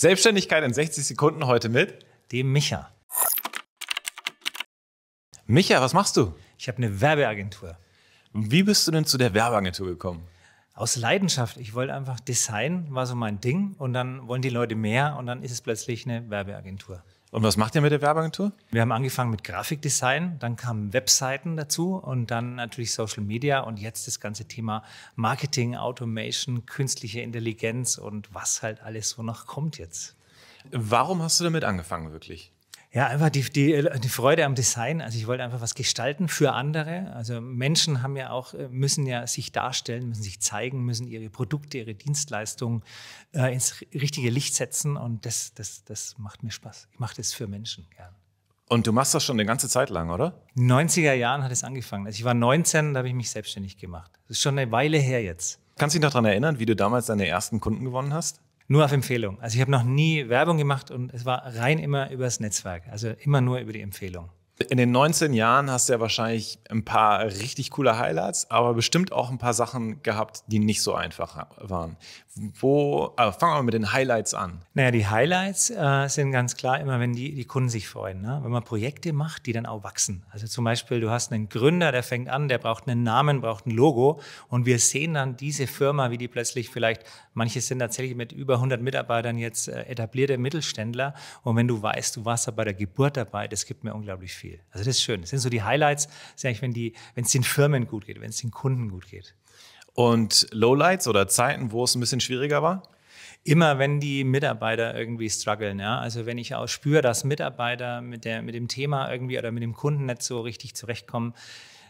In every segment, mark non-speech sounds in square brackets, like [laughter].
Selbstständigkeit in 60 Sekunden heute mit dem Micha. Micha, was machst du? Ich habe eine Werbeagentur. Wie bist du denn zu der Werbeagentur gekommen? Aus Leidenschaft. Ich wollte einfach Design, war so mein Ding. Und dann wollen die Leute mehr und dann ist es plötzlich eine Werbeagentur. Und was macht ihr mit der Werbeagentur? Wir haben angefangen mit Grafikdesign, dann kamen Webseiten dazu und dann natürlich Social Media und jetzt das ganze Thema Marketing, Automation, künstliche Intelligenz und was halt alles so noch kommt jetzt. Warum hast du damit angefangen wirklich? Ja, einfach die, die, die Freude am Design. Also ich wollte einfach was gestalten für andere. Also Menschen haben ja auch, äh, müssen ja sich darstellen, müssen sich zeigen, müssen ihre Produkte, ihre Dienstleistungen äh, ins richtige Licht setzen. Und das, das, das macht mir Spaß. Ich mache das für Menschen gern. Und du machst das schon eine ganze Zeit lang, oder? 90er Jahren hat es angefangen. Also ich war 19, da habe ich mich selbstständig gemacht. Das ist schon eine Weile her jetzt. Kannst du dich noch daran erinnern, wie du damals deine ersten Kunden gewonnen hast? nur auf Empfehlung. Also ich habe noch nie Werbung gemacht und es war rein immer übers Netzwerk, also immer nur über die Empfehlung. In den 19 Jahren hast du ja wahrscheinlich ein paar richtig coole Highlights, aber bestimmt auch ein paar Sachen gehabt, die nicht so einfach waren. Wo, also fangen wir mit den Highlights an. Naja, die Highlights äh, sind ganz klar immer, wenn die, die Kunden sich freuen. Ne? Wenn man Projekte macht, die dann auch wachsen. Also zum Beispiel, du hast einen Gründer, der fängt an, der braucht einen Namen, braucht ein Logo und wir sehen dann diese Firma, wie die plötzlich vielleicht, manche sind tatsächlich mit über 100 Mitarbeitern jetzt äh, etablierte Mittelständler und wenn du weißt, du warst da bei der Geburt dabei, das gibt mir unglaublich viel. Spiel. Also das ist schön. Das sind so die Highlights, eigentlich, wenn die, wenn es den Firmen gut geht, wenn es den Kunden gut geht. Und Lowlights oder Zeiten, wo es ein bisschen schwieriger war? Immer wenn die Mitarbeiter irgendwie strugglen, ja. Also wenn ich auch spüre, dass Mitarbeiter mit, der, mit dem Thema irgendwie oder mit dem Kunden nicht so richtig zurechtkommen,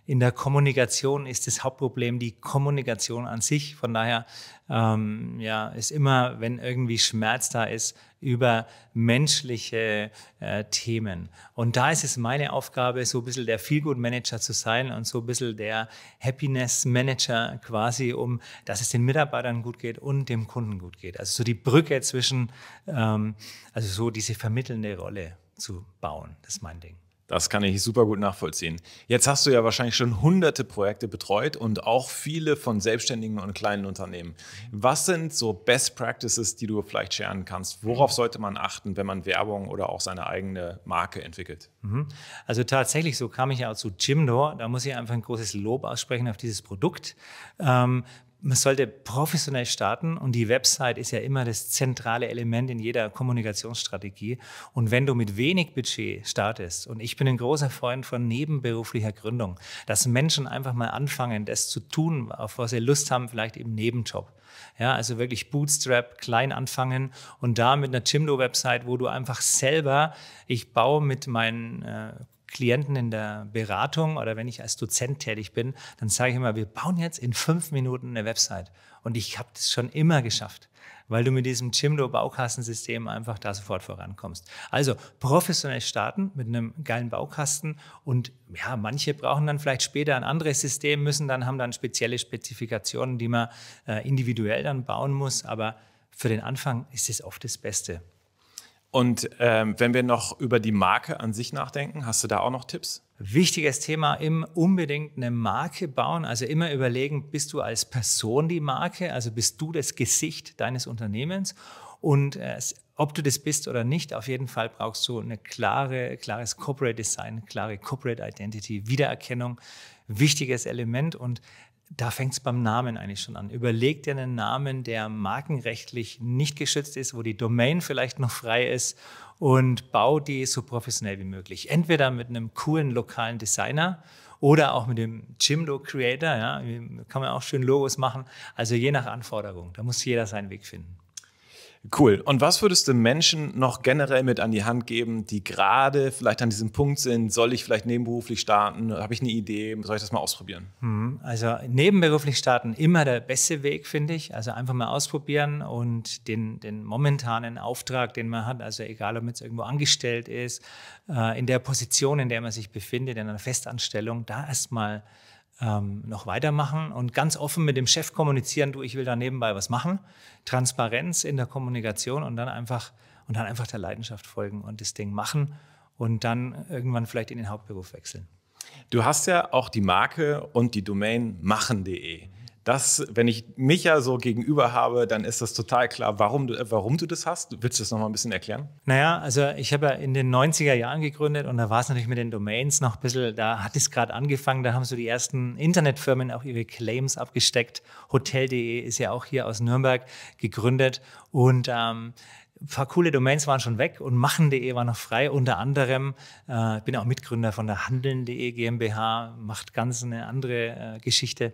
in der Kommunikation ist das Hauptproblem die Kommunikation an sich. Von daher ähm, ja, ist immer, wenn irgendwie Schmerz da ist, über menschliche äh, Themen. Und da ist es meine Aufgabe, so ein bisschen der feel good manager zu sein und so ein bisschen der Happiness-Manager quasi, um dass es den Mitarbeitern gut geht und dem Kunden gut geht. Also so die Brücke zwischen, ähm, also so diese vermittelnde Rolle zu bauen, das ist mein Ding. Das kann ich super gut nachvollziehen. Jetzt hast du ja wahrscheinlich schon hunderte Projekte betreut und auch viele von Selbstständigen und kleinen Unternehmen. Was sind so Best Practices, die du vielleicht scheren kannst? Worauf sollte man achten, wenn man Werbung oder auch seine eigene Marke entwickelt? Mhm. Also tatsächlich, so kam ich ja auch zu Jimdo. Da muss ich einfach ein großes Lob aussprechen auf dieses Produkt. Ähm, man sollte professionell starten und die Website ist ja immer das zentrale Element in jeder Kommunikationsstrategie. Und wenn du mit wenig Budget startest, und ich bin ein großer Freund von nebenberuflicher Gründung, dass Menschen einfach mal anfangen, das zu tun, auf was sie Lust haben, vielleicht im Nebenjob. Ja, also wirklich Bootstrap, klein anfangen und da mit einer Chimdo-Website, wo du einfach selber, ich baue mit meinen äh, Klienten in der Beratung oder wenn ich als Dozent tätig bin, dann sage ich immer, wir bauen jetzt in fünf Minuten eine Website. Und ich habe das schon immer geschafft, weil du mit diesem Jimdo-Baukastensystem einfach da sofort vorankommst. Also professionell starten mit einem geilen Baukasten und ja, manche brauchen dann vielleicht später ein anderes System, müssen dann, haben dann spezielle Spezifikationen, die man äh, individuell dann bauen muss. Aber für den Anfang ist es oft das Beste. Und ähm, wenn wir noch über die Marke an sich nachdenken, hast du da auch noch Tipps? Wichtiges Thema, im unbedingt eine Marke bauen. Also immer überlegen, bist du als Person die Marke? Also bist du das Gesicht deines Unternehmens? Und äh, ob du das bist oder nicht, auf jeden Fall brauchst du eine klare, klares Corporate Design, klare Corporate Identity, Wiedererkennung, wichtiges Element. Und da fängt es beim Namen eigentlich schon an. Überleg dir einen Namen, der markenrechtlich nicht geschützt ist, wo die Domain vielleicht noch frei ist und bau die so professionell wie möglich. Entweder mit einem coolen lokalen Designer oder auch mit dem Jimdo Creator, ja, kann man auch schön Logos machen. Also je nach Anforderung, da muss jeder seinen Weg finden. Cool. Und was würdest du Menschen noch generell mit an die Hand geben, die gerade vielleicht an diesem Punkt sind, soll ich vielleicht nebenberuflich starten? Habe ich eine Idee? Soll ich das mal ausprobieren? Hm, also nebenberuflich starten, immer der beste Weg, finde ich. Also einfach mal ausprobieren und den, den momentanen Auftrag, den man hat, also egal ob man jetzt irgendwo angestellt ist, äh, in der Position, in der man sich befindet, in einer Festanstellung, da erstmal mal ähm, noch weitermachen und ganz offen mit dem Chef kommunizieren, du, ich will da nebenbei was machen. Transparenz in der Kommunikation und dann einfach und dann einfach der Leidenschaft folgen und das Ding machen und dann irgendwann vielleicht in den Hauptberuf wechseln. Du hast ja auch die Marke und die Domain machen.de das, wenn ich mich ja so gegenüber habe, dann ist das total klar, warum du, warum du das hast. Willst du das nochmal ein bisschen erklären? Naja, also ich habe ja in den 90er Jahren gegründet und da war es natürlich mit den Domains noch ein bisschen, da hat es gerade angefangen, da haben so die ersten Internetfirmen auch ihre Claims abgesteckt. Hotel.de ist ja auch hier aus Nürnberg gegründet und ähm, ein paar coole Domains waren schon weg und machen.de war noch frei. Unter anderem, äh, ich bin auch Mitgründer von der Handeln.de GmbH, macht ganz eine andere äh, Geschichte.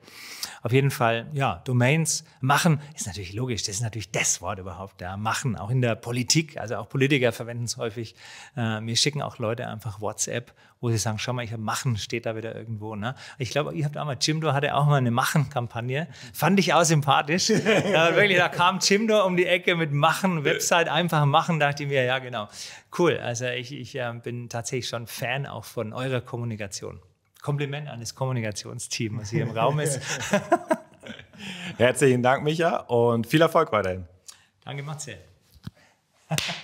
Auf jeden Fall, ja, Domains machen ist natürlich logisch. Das ist natürlich das Wort überhaupt Ja, machen, auch in der Politik. Also auch Politiker verwenden es häufig. Äh, mir schicken auch Leute einfach WhatsApp, wo sie sagen, schau mal, ich habe Machen steht da wieder irgendwo. Ne? Ich glaube, ihr habt auch mal, Jimdo hatte auch mal eine Machen-Kampagne. Fand ich auch sympathisch. ja, [laughs] äh, wirklich, da kam Jimdo um die Ecke mit Machen, Website einfach machen, dachte ich mir, ja genau, cool. Also ich, ich äh, bin tatsächlich schon Fan auch von eurer Kommunikation. Kompliment an das Kommunikationsteam, was hier im [laughs] Raum ist. Herzlichen Dank, Micha, und viel Erfolg weiterhin. Danke, Matze. [laughs]